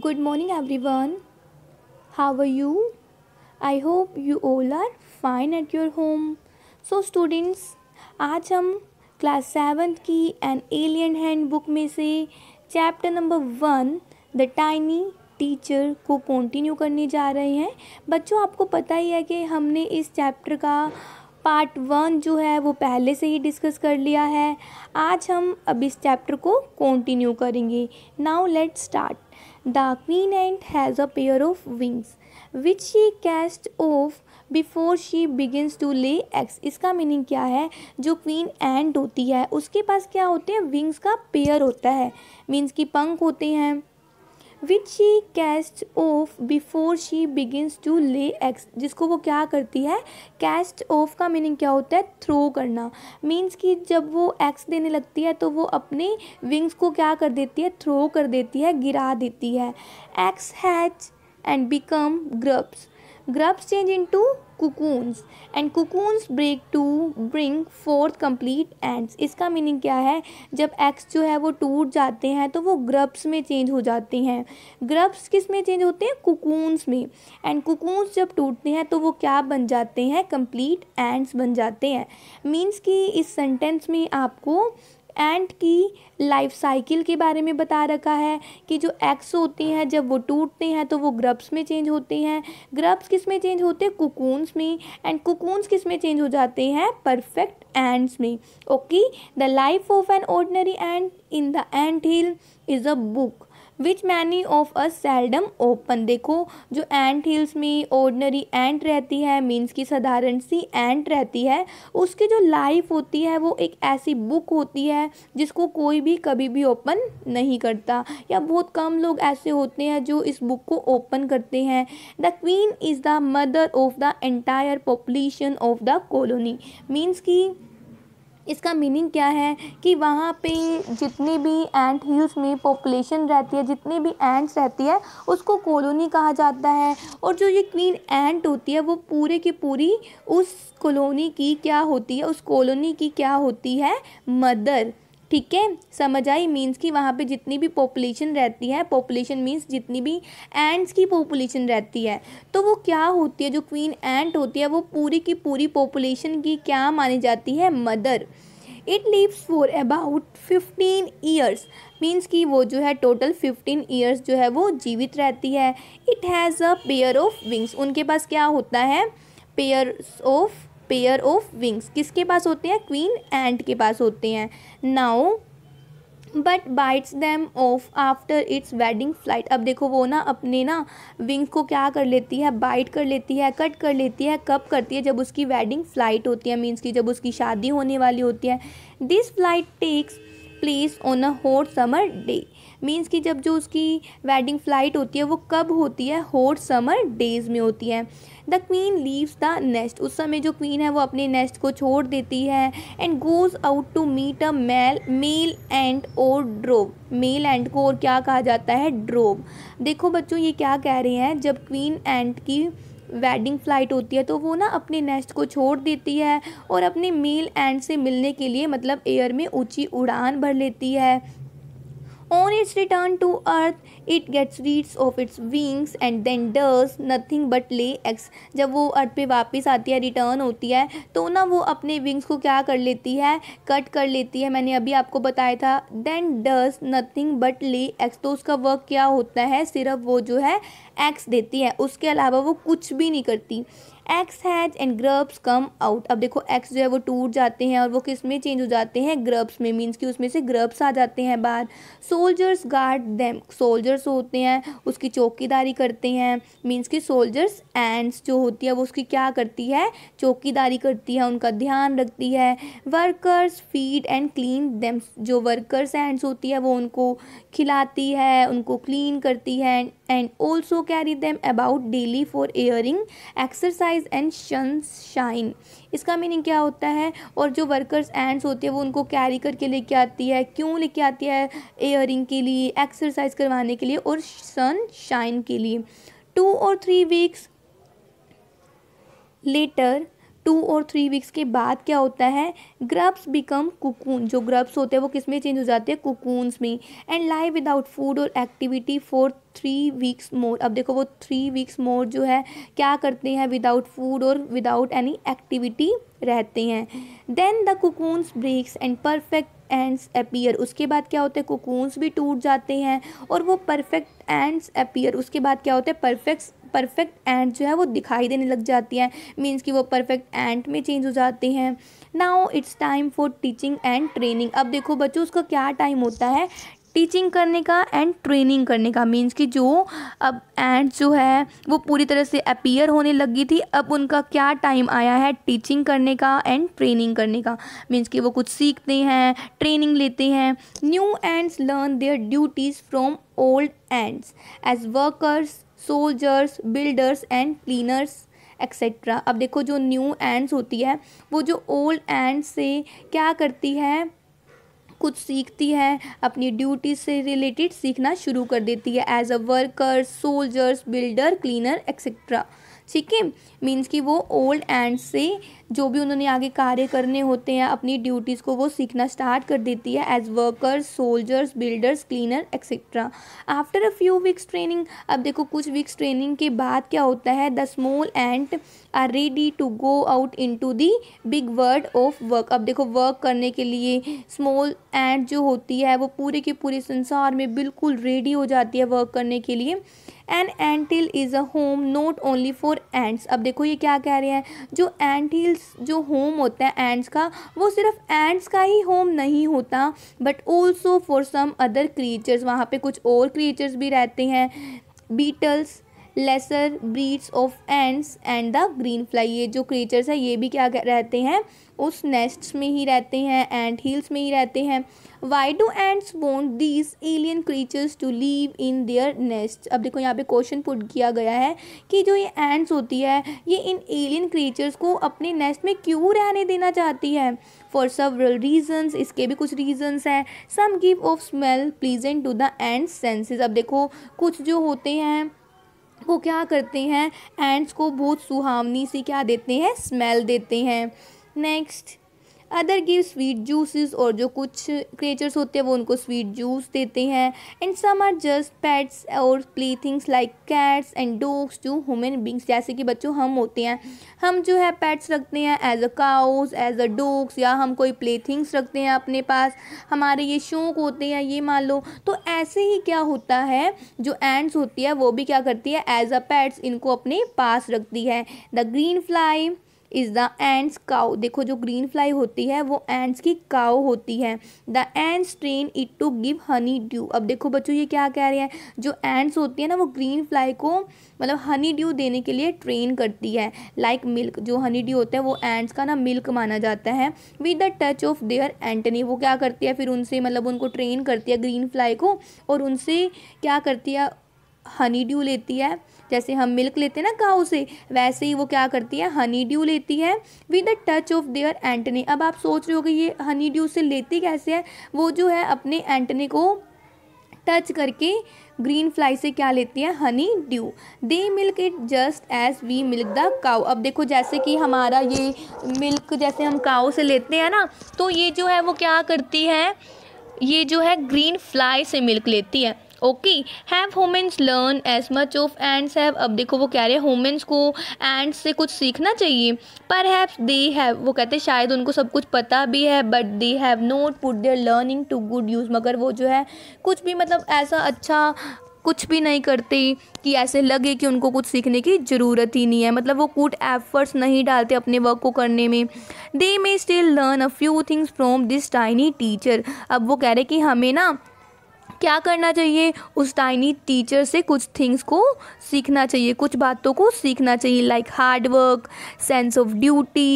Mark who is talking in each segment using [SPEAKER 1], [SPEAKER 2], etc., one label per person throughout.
[SPEAKER 1] Good morning everyone are you I hope you all are fine at your home so students आज हम class seventh की an alien hand book में से chapter number one the tiny teacher को continue करने जा रहे हैं बच्चों आपको पता ही है कि हमने इस चैप्टर का पार्ट वन जो है वो पहले से ही डिस्कस कर लिया है आज हम अब इस चैप्टर को कंटिन्यू करेंगे now let start The queen ant has a pair of wings which she casts off before she begins to lay eggs इसका मीनिंग क्या है जो क्वीन एंड होती है उसके पास क्या होते हैं विंग्स का पेयर होता है मीन्स कि पंख होते हैं which she cast off before she begins to lay eggs जिसको वो क्या करती है कैस्ट ऑफ का मीनिंग क्या होता है थ्रो करना मीन्स कि जब वो एक्स देने लगती है तो वो अपने विंग्स को क्या कर देती है थ्रो कर देती है गिरा देती है eggs hatch and become grubs grubs change into cocoons and cocoons break to bring forth complete ants इसका मीनिंग क्या है जब एक्स जो है वो टूट जाते हैं तो वो ग्रब्स में चेंज हो जाते हैं ग्रब्स किस में चेंज होते हैं कुकून्स में एंड कुकून्स जब टूटते हैं तो वो क्या बन जाते हैं कंप्लीट एंड्स बन जाते हैं मीन्स कि इस सेंटेंस में आपको एंड की लाइफ साइकिल के बारे में बता रखा है कि जो एक्स होते हैं जब वो टूटते हैं तो वो ग्रब्स में चेंज होते हैं ग्रब्स किस में चेंज होते हैं कुकून्स में एंड कुकून्स किस में चेंज हो जाते हैं परफेक्ट एंड्स में okay the life of an ordinary ant in the ant hill is a book which many of us seldom open देखो जो एंट हिल्स में ऑर्डनरी एंट रहती है मीन्स की साधारण सी एंट रहती है उसकी जो लाइफ होती है वो एक ऐसी बुक होती है जिसको कोई भी कभी भी ओपन नहीं करता या बहुत कम लोग ऐसे होते हैं जो इस बुक को ओपन करते हैं the queen is the mother of the entire population of the colony means की इसका मीनिंग क्या है कि वहाँ पे जितनी भी एंट ही में पॉपुलेशन रहती है जितनी भी एंट्स रहती है उसको कॉलोनी कहा जाता है और जो ये क्वीन एंट होती है वो पूरे की पूरी उस कॉलोनी की क्या होती है उस कॉलोनी की क्या होती है मदर ठीक है समझ आई मीन्स कि वहाँ पे जितनी भी पॉपुलेशन रहती है पॉपुलेशन मीन्स जितनी भी एंट्स की पॉपुलेशन रहती है तो वो क्या होती है जो क्वीन एंट होती है वो पूरी की पूरी पॉपुलेशन की क्या मानी जाती है mother it lives for about fifteen years means कि वो जो है टोटल फिफ्टीन ईयर्स जो है वो जीवित रहती है it has a pair of wings उनके पास क्या होता है pairs of pair of wings किसके पास होते हैं क्वीन एंड के पास होते हैं now but bites them off after its wedding flight अब देखो वो ना अपने ना विंग्स को क्या कर लेती है बाइट कर लेती है कट कर लेती है कब करती है जब उसकी वेडिंग फ्लाइट होती है मीन्स की जब उसकी शादी होने वाली होती है this flight takes place on a hot summer day means की जब जो उसकी वेडिंग फ्लाइट होती है वो कब होती है होट समर डेज़ में होती है the queen leaves the nest उस समय जो क्वीन है वो अपने नेस्ट को छोड़ देती है and goes out to meet a male male ant और ड्रोव मेल एंड को और क्या कहा जाता है ड्रोव देखो बच्चों ये क्या कह रहे हैं जब क्वीन एंड की वेडिंग फ़्लाइट होती है तो वो ना अपने नेस्ट को छोड़ देती है और अपने मेल एंड से मिलने के लिए मतलब एयर में ऊंची उड़ान भर लेती है On its return to earth, it gets rids of its wings and then does nothing but lay eggs. जब वो अर्थ पे वापस आती है रिटर्न होती है तो ना वो अपने विंग्स को क्या कर लेती है कट कर लेती है मैंने अभी आपको बताया था then does nothing but lay eggs तो उसका वर्क क्या होता है सिर्फ वो जो है एक्स देती है उसके अलावा वो कुछ भी नहीं करती eggs hatch and grubs come out अब देखो एक्स जो है वो टूट जाते हैं और वो किस में चेंज हो जाते हैं ग्रब्स में मीन्स कि उसमें से ग्रब्स आ जाते हैं बाहर सोल्जर्स गार्ड दैम सोल्जर्स होते हैं उसकी चौकीदारी करते हैं मीन्स कि सोल्जर्स एंड्स जो होती है वो उसकी क्या करती है चौकीदारी करती है उनका ध्यान रखती है workers feed and clean them जो वर्कर्स एंड्स होती है वो उनको खिलाती है उनको क्लीन करती है and also carry them about daily for airing exercise and sunshine इसका मीनिंग क्या होता है और जो वर्कर्स एंड्स होते हैं वो उनको कैरी करके लेके आती है क्यों लेके आती है एयरिंग के लिए एक्सरसाइज करवाने के लिए और सन शाइन के लिए टू और थ्री वीक्स लेटर टू और थ्री वीक्स के बाद क्या होता है ग्रब्स बिकम कुकून जो ग्रब्स होते हैं वो किस में चेंज हो जाते हैं कुकूनस में एंड लाइव विदाउट फूड और activity for three weeks more अब देखो वो थ्री वीक्स मोर जो है क्या करते हैं विदाउट फूड और विदाउट एनी एक्टिविटी रहते हैं then the cocoons breaks and perfect ants appear उसके बाद क्या होते हैं कुकूनस भी टूट जाते हैं और वो परफेक्ट एंड्स अपीयर उसके बाद क्या होते हैं परफेक्ट परफेक्ट एंड जो है वो दिखाई देने लग जाती हैं मीन्स कि वो परफेक्ट एंड में चेंज हो जाती हैं now it's time for teaching and training अब देखो बच्चों उसका क्या टाइम होता है टीचिंग करने का एंड ट्रेनिंग करने का मीन्स कि जो अब एंड जो है वो पूरी तरह से अपीयर होने लगी थी अब उनका क्या टाइम आया है टीचिंग करने का एंड ट्रेनिंग करने का मीन्स कि वो कुछ सीखते हैं ट्रेनिंग लेते हैं new ants learn their duties from old ants as workers soldiers builders and cleaners etcetera अब देखो जो न्यू एंड्स होती है वो जो ओल्ड एंड से क्या करती है कुछ सीखती है अपनी ड्यूटी से रिलेटेड सीखना शुरू कर देती है as a worker soldiers builder cleaner etcetera ठीक है मीन्स कि वो ओल्ड एंड से जो भी उन्होंने आगे कार्य करने होते हैं अपनी ड्यूटीज़ को वो सीखना स्टार्ट कर देती है as workers soldiers builders cleaner etcetera after a few weeks training अब देखो कुछ वीक्स ट्रेनिंग के बाद क्या होता है the small ant are ready to go out into the big world of work अब देखो वर्क करने के लिए स्मॉल एंड जो होती है वो पूरे के पूरे संसार में बिल्कुल रेडी हो जाती है वर्क करने के लिए an ant hill is a home not only for ants अब देखो ये क्या कह रहे हैं जो एंटिल्स हिल्स एंड्स जो होम होता है एंड्स का वो सिर्फ एंड्स का ही होम नहीं होता but also for some other creatures वहाँ पे कुछ और क्रिएचर्स भी रहते हैं beetles lesser breeds of ants and the green fly ये जो क्रीचर्स है ये भी क्या रहते हैं उस नेस्ट्स में ही रहते हैं एंड हील्स में ही रहते हैं why do ants want these alien creatures to live in their nest अब देखो यहाँ पे क्वेश्चन पुट किया गया है कि जो ये एंड्स होती है ये इन एलियन क्रीचर्स को अपने नेस्ट में क्यों रहने देना चाहती है फॉर सवरल रीजन्स इसके भी कुछ रीजन्स हैं some give off smell pleasant to the ant senses अब देखो कुछ जो होते हैं को क्या करते हैं एंड्स को बहुत सुहावनी सी क्या देते हैं स्मेल देते हैं next other give sweet juices और जो कुछ क्रिएचर्स होते हैं वो उनको स्वीट जूस देते हैं and some are just pets और play things like cats and dogs जो ह्यूमन बींग्स जैसे कि बच्चों हम होते हैं हम जो है पैट्स रखते हैं as a cows as a dogs या हम कोई प्ले थिंग्स रखते हैं अपने पास हमारे ये शौक होते हैं ये मान लो तो ऐसे ही क्या होता है जो एंड्स होती है वो भी क्या करती है एज अ पैट्स इनको अपने पास रखती है the green fly is the ants cow देखो जो ग्रीन फ्लाई होती है वो एंड्स की काउ होती है the ants train it to give honeydew अब देखो बच्चों ये क्या कह रहे हैं जो एंड्स होती है ना वो ग्रीन फ्लाई को मतलब हनी ड्यू देने के लिए ट्रेन करती है लाइक like मिल्क जो हनी ड्यू होता है वो एंड्स का ना मिल्क माना जाता है with the touch of their antennae वो क्या करती है फिर उनसे मतलब उनको ट्रेन करती है ग्रीन फ्लाई को और उनसे क्या करती है हनी ड्यू लेती है जैसे हम मिल्क लेते हैं ना गाँव से वैसे ही वो क्या करती है हनी ड्यू लेती है with the touch of their antennae अब आप सोच रहे हो कि ये हनी ड्यू से लेती कैसे है वो जो है अपने एंटनी को टच करके ग्रीन फ्लाई से क्या लेती है honeydew they milk it just as we milk the cow अब देखो जैसे कि हमारा ये मिल्क जैसे हम काउ से लेते हैं ना तो ये जो है वो क्या करती है ये जो है ग्रीन फ्लाई से मिल्क लेती है okay have womens learn as much of ants have अब देखो वो कह रहे हैं वुमेंस को एंड्स से कुछ सीखना चाहिए पर हैव दे हैव वो कहते हैं शायद उनको सब कुछ पता भी है but they have not put their learning to good use मगर वो जो है कुछ भी मतलब ऐसा अच्छा कुछ भी नहीं करते कि ऐसे लगे कि उनको कुछ सीखने की ज़रूरत ही नहीं है मतलब वो कुट एफर्ट्स नहीं डालते अपने वर्क को करने में they may still learn a few things from this tiny teacher अब वो कह रहे कि हमें ना क्या करना चाहिए उस टाइनी टीचर से कुछ थिंग्स को सीखना चाहिए कुछ बातों को सीखना चाहिए like hard work sense of duty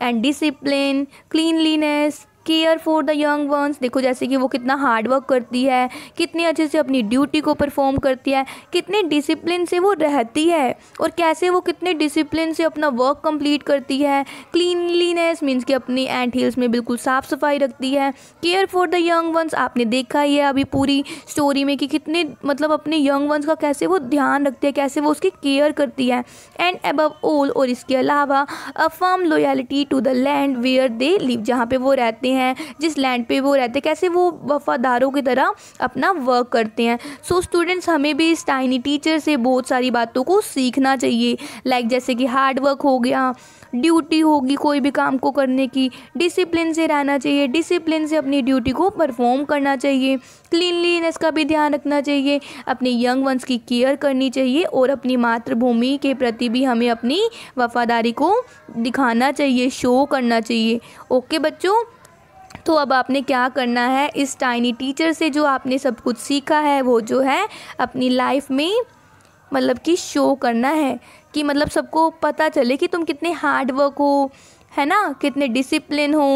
[SPEAKER 1] and discipline cleanliness care for the young ones देखो जैसे कि वो कितना हार्डवर्क करती है कितने अच्छे से अपनी ड्यूटी को परफॉर्म करती है कितने डिसिप्लिन से वो रहती है और कैसे वो कितने डिसिप्लिन से अपना वर्क कंप्लीट करती है क्लीनलीनेस मीन्स कि अपनी एंड हील्स में बिल्कुल साफ़ सफाई रखती है care for the young ones आपने देखा ही है अभी पूरी स्टोरी में कि कितने मतलब अपने यंग वंस का कैसे वो ध्यान रखती है कैसे वो उसकी केयर करती है एंड अबव ऑल और इसके अलावा a firm loyalty to the land where they live जहाँ पे वो रहते हैं हैं जिस लैंड पे वो रहते हैं कैसे वो वफ़ादारों की तरह अपना वर्क करते हैं सो so, स्टूडेंट्स हमें भी इस टाइनी टीचर से बहुत सारी बातों को सीखना चाहिए लाइक like जैसे कि हार्ड वर्क हो गया ड्यूटी होगी कोई भी काम को करने की डिसिप्लिन से रहना चाहिए डिसिप्लिन से अपनी ड्यूटी को परफॉर्म करना चाहिए क्लीनलीनेस का भी ध्यान रखना चाहिए अपने यंग वंस की केयर करनी चाहिए और अपनी मातृभूमि के प्रति भी हमें अपनी वफ़ादारी को दिखाना चाहिए शो करना चाहिए ओके बच्चों तो अब आपने क्या करना है इस टाइनी टीचर से जो आपने सब कुछ सीखा है वो जो है अपनी लाइफ में मतलब कि शो करना है कि मतलब सबको पता चले कि तुम कितने हार्ड वर्क हो है ना कितने डिसिप्लिन हो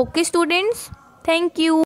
[SPEAKER 1] ओके स्टूडेंट्स थैंक यू